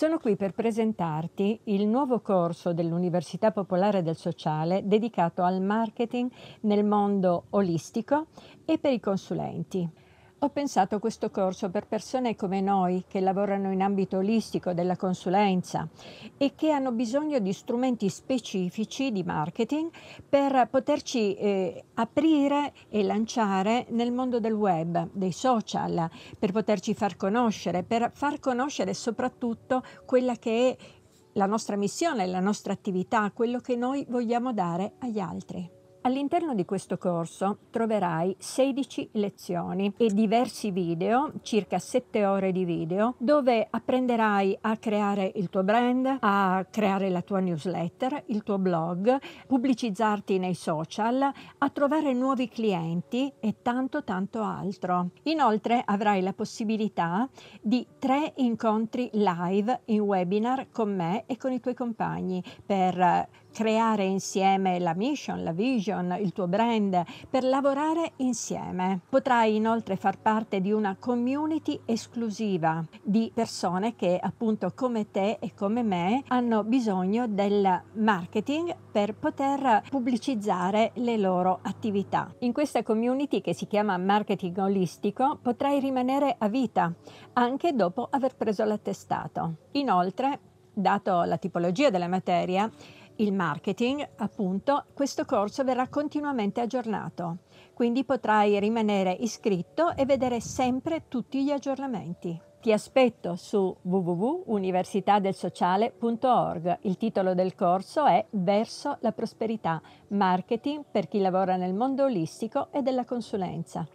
Sono qui per presentarti il nuovo corso dell'Università Popolare del Sociale dedicato al marketing nel mondo olistico e per i consulenti. Ho pensato questo corso per persone come noi che lavorano in ambito olistico della consulenza e che hanno bisogno di strumenti specifici di marketing per poterci eh, aprire e lanciare nel mondo del web, dei social, per poterci far conoscere, per far conoscere soprattutto quella che è la nostra missione, la nostra attività, quello che noi vogliamo dare agli altri. All'interno di questo corso troverai 16 lezioni e diversi video, circa 7 ore di video, dove apprenderai a creare il tuo brand, a creare la tua newsletter, il tuo blog, pubblicizzarti nei social, a trovare nuovi clienti e tanto tanto altro. Inoltre avrai la possibilità di tre incontri live in webinar con me e con i tuoi compagni per creare insieme la mission, la vision, collection, il tuo brand, per lavorare insieme. Potrai inoltre far parte di una community esclusiva di persone che appunto come te e come me hanno bisogno del marketing per poter pubblicizzare le loro attività. In questa community che si chiama marketing olistico potrai rimanere a vita anche dopo aver preso l'attestato. Inoltre, dato la tipologia della materia, il marketing, appunto, questo corso verrà continuamente aggiornato, quindi potrai rimanere iscritto e vedere sempre tutti gli aggiornamenti. Ti aspetto su www.universitadelsociale.org. Il titolo del corso è Verso la prosperità, marketing per chi lavora nel mondo olistico e della consulenza.